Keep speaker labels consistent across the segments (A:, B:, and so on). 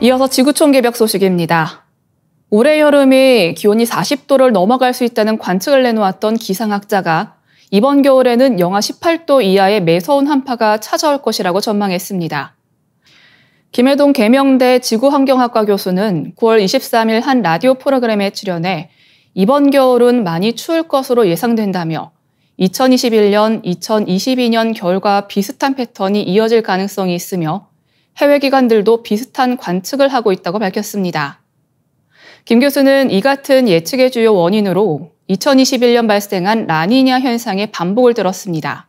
A: 이어서 지구촌 개벽 소식입니다. 올해 여름이 기온이 40도를 넘어갈 수 있다는 관측을 내놓았던 기상학자가 이번 겨울에는 영하 18도 이하의 매서운 한파가 찾아올 것이라고 전망했습니다. 김해동 계명대 지구환경학과 교수는 9월 23일 한 라디오 프로그램에 출연해 이번 겨울은 많이 추울 것으로 예상된다며 2021년, 2022년 겨울과 비슷한 패턴이 이어질 가능성이 있으며 해외 기관들도 비슷한 관측을 하고 있다고 밝혔습니다. 김 교수는 이 같은 예측의 주요 원인으로 2021년 발생한 라니냐 현상의 반복을 들었습니다.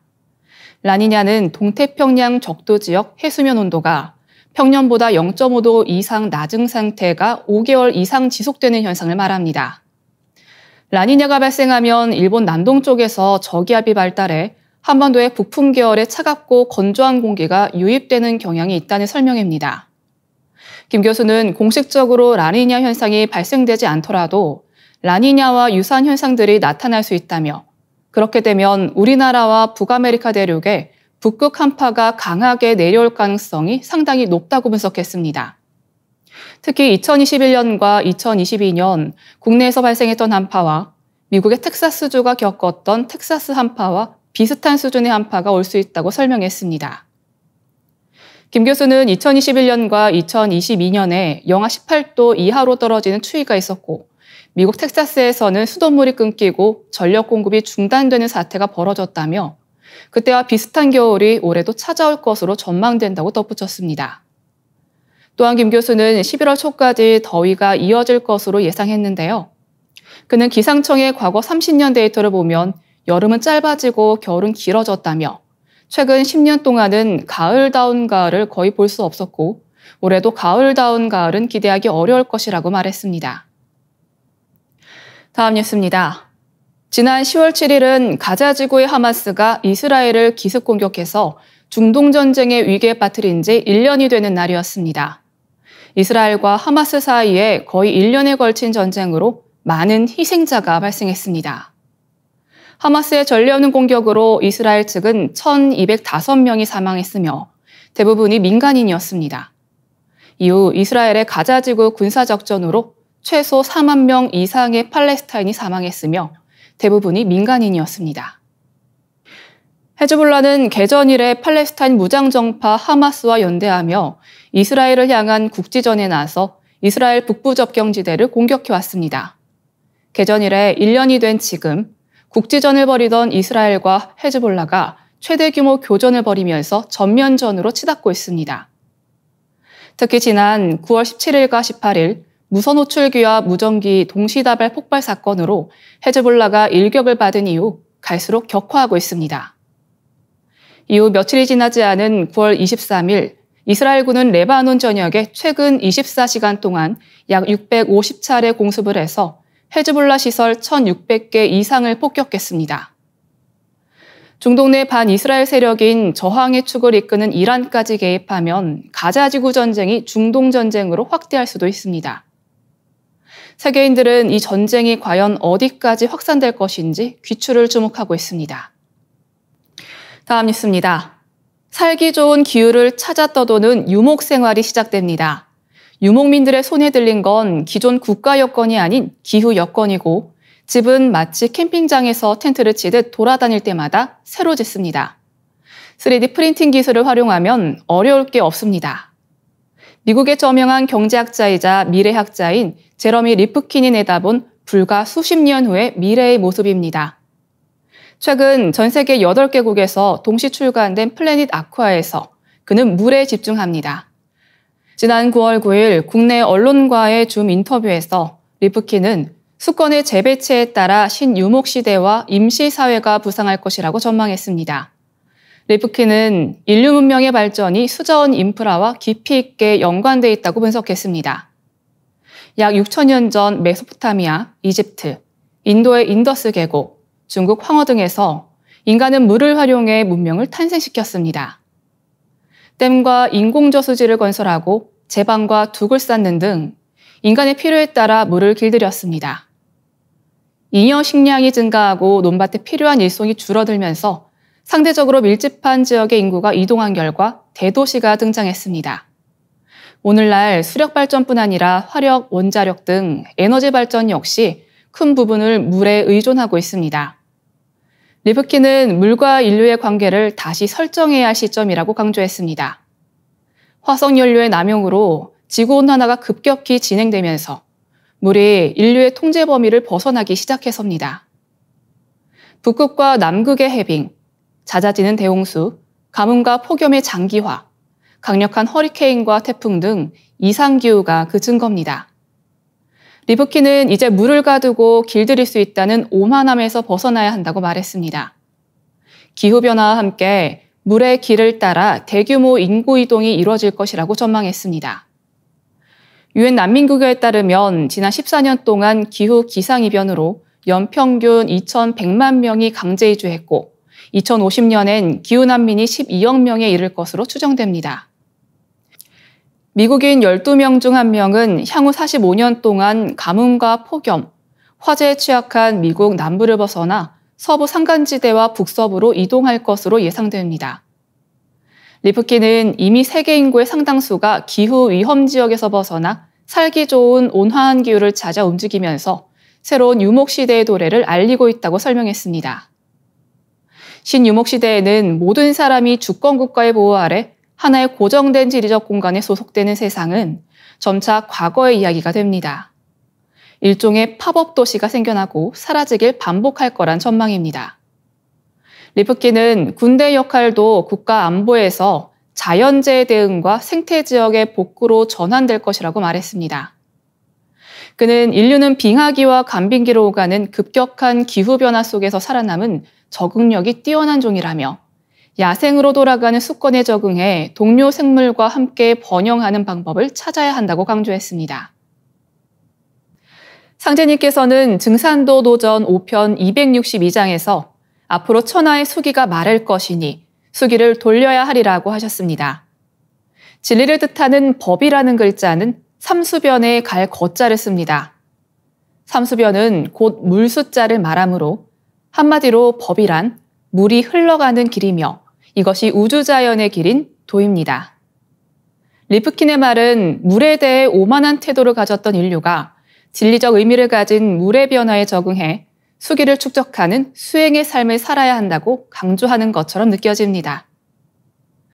A: 라니냐는 동태평양 적도 지역 해수면 온도가 평년보다 0.5도 이상 낮은 상태가 5개월 이상 지속되는 현상을 말합니다. 라니냐가 발생하면 일본 남동쪽에서 저기압이 발달해 한반도의 북풍 계열의 차갑고 건조한 공기가 유입되는 경향이 있다는 설명입니다. 김 교수는 공식적으로 라니냐 현상이 발생되지 않더라도 라니냐와 유사한 현상들이 나타날 수 있다며 그렇게 되면 우리나라와 북아메리카 대륙에 북극 한파가 강하게 내려올 가능성이 상당히 높다고 분석했습니다. 특히 2021년과 2022년 국내에서 발생했던 한파와 미국의 텍사스주가 겪었던 텍사스 한파와 비슷한 수준의 한파가 올 수 있다고 설명했습니다. 김 교수는 2021년과 2022년에 영하 18도 이하로 떨어지는 추위가 있었고 미국 텍사스에서는 수돗물이 끊기고 전력 공급이 중단되는 사태가 벌어졌다며 그때와 비슷한 겨울이 올해도 찾아올 것으로 전망된다고 덧붙였습니다. 또한 김 교수는 11월 초까지 더위가 이어질 것으로 예상했는데요. 그는 기상청의 과거 30년 데이터를 보면 여름은 짧아지고 겨울은 길어졌다며 최근 10년 동안은 가을다운 가을을 거의 볼 수 없었고 올해도 가을다운 가을은 기대하기 어려울 것이라고 말했습니다. 다음 뉴스입니다. 지난 10월 7일은 가자 지구의 하마스가 이스라엘을 기습 공격해서 중동 전쟁의 위기에 빠뜨린 지 1년이 되는 날이었습니다. 이스라엘과 하마스 사이에 거의 1년에 걸친 전쟁으로 많은 희생자가 발생했습니다. 하마스의 전례없는 공격으로 이스라엘 측은 1,205명이 사망했으며 대부분이 민간인이었습니다. 이후 이스라엘의 가자지구 군사작전으로 최소 4만 명 이상의 팔레스타인이 사망했으며 대부분이 민간인이었습니다. 헤즈볼라는 개전 이래 팔레스타인 무장정파 하마스와 연대하며 이스라엘을 향한 국지전에 나서 이스라엘 북부 접경지대를 공격해왔습니다. 개전 이래 1년이 된 지금 국지전을 벌이던 이스라엘과 헤즈볼라가 최대 규모 교전을 벌이면서 전면전으로 치닫고 있습니다. 특히 지난 9월 17일과 18일 무선 호출기와 무전기 동시다발 폭발 사건으로 헤즈볼라가 일격을 받은 이후 갈수록 격화하고 있습니다. 이후 며칠이 지나지 않은 9월 23일 이스라엘군은 레바논 전역에 최근 24시간 동안 약 650차례 공습을 해서 헤즈볼라 시설 1,600개 이상을 폭격했습니다. 중동 내 반이스라엘 세력인 저항의 축을 이끄는 이란까지 개입하면 가자 지구 전쟁이 중동 전쟁으로 확대할 수도 있습니다. 세계인들은 이 전쟁이 과연 어디까지 확산될 것인지 귀추를 주목하고 있습니다. 다음 뉴스입니다. 살기 좋은 기후를 찾아 떠도는 유목 생활이 시작됩니다. 유목민들의 손에 들린 건 기존 국가 여건이 아닌 기후 여건이고 집은 마치 캠핑장에서 텐트를 치듯 돌아다닐 때마다 새로 짓습니다. 3D 프린팅 기술을 활용하면 어려울 게 없습니다. 미국의 저명한 경제학자이자 미래학자인 제러미 리프킨이 내다본 불과 수십 년 후의 미래의 모습입니다. 최근 전 세계 8개국에서 동시 출간된 플래닛 아쿠아에서 그는 물에 집중합니다. 지난 9월 9일 국내 언론과의 줌 인터뷰에서 리프킨은 수권의 재배치에 따라 신유목 시대와 임시 사회가 부상할 것이라고 전망했습니다. 리프킨은 인류 문명의 발전이 수자원 인프라와 깊이 있게 연관돼 있다고 분석했습니다. 약 6천년 전 메소포타미아, 이집트, 인도의 인더스 계곡, 중국 황허 등에서 인간은 물을 활용해 문명을 탄생시켰습니다. 댐과 인공저수지를 건설하고 제방과 둑을 쌓는 등 인간의 필요에 따라 물을 길들였습니다. 잉여 식량이 증가하고 논밭에 필요한 일손이 줄어들면서 상대적으로 밀집한 지역의 인구가 이동한 결과 대도시가 등장했습니다. 오늘날 수력 발전뿐 아니라 화력, 원자력 등 에너지 발전 역시 큰 부분을 물에 의존하고 있습니다. 리프킨은 물과 인류의 관계를 다시 설정해야 할 시점이라고 강조했습니다. 화석연료의 남용으로 지구온난화가 급격히 진행되면서 물이 인류의 통제 범위를 벗어나기 시작해서입니다. 북극과 남극의 해빙, 잦아지는 대홍수, 가뭄과 폭염의 장기화, 강력한 허리케인과 태풍 등 이상기후가 그 증거입니다. 리브키는 이제 물을 가두고 길들일 수 있다는 오만함에서 벗어나야 한다고 말했습니다. 기후변화와 함께 물의 길을 따라 대규모 인구 이동이 이뤄질 것이라고 전망했습니다. 유엔 난민국에 따르면 지난 14년 동안 기후 기상이변으로 연평균 2,100만 명이 강제 이주했고 2050년엔 기후 난민이 12억 명에 이를 것으로 추정됩니다. 미국인 12명 중 1명은 향후 45년 동안 가뭄과 폭염, 화재에 취약한 미국 남부를 벗어나 서부 산간지대와 북서부로 이동할 것으로 예상됩니다. 리프키는 이미 세계 인구의 상당수가 기후 위험 지역에서 벗어나 살기 좋은 온화한 기후를 찾아 움직이면서 새로운 유목 시대의 도래를 알리고 있다고 설명했습니다. 신유목 시대에는 모든 사람이 주권 국가의 보호 아래 하나의 고정된 지리적 공간에 소속되는 세상은 점차 과거의 이야기가 됩니다. 일종의 팝업 도시가 생겨나고 사라지길 반복할 거란 전망입니다. 리프키는 군대 역할도 국가 안보에서 자연재해 대응과 생태 지역의 복구로 전환될 것이라고 말했습니다. 그는 인류는 빙하기와 간빙기로 오가는 급격한 기후변화 속에서 살아남은 적응력이 뛰어난 종이라며 야생으로 돌아가는 수권에 적응해 동료 생물과 함께 번영하는 방법을 찾아야 한다고 강조했습니다. 상제님께서는 증산도 도전 5편 262장에서 앞으로 천하의 수기가 말할 것이니 수기를 돌려야 하리라고 하셨습니다. 진리를 뜻하는 법이라는 글자는 삼수변에 갈 거자를 씁니다. 삼수변은 곧물수자를 말하므로 한마디로 법이란 물이 흘러가는 길이며 이것이 우주자연의 길인 도입니다. 리프킨의 말은 물에 대해 오만한 태도를 가졌던 인류가 진리적 의미를 가진 물의 변화에 적응해 수기를 축적하는 수행의 삶을 살아야 한다고 강조하는 것처럼 느껴집니다.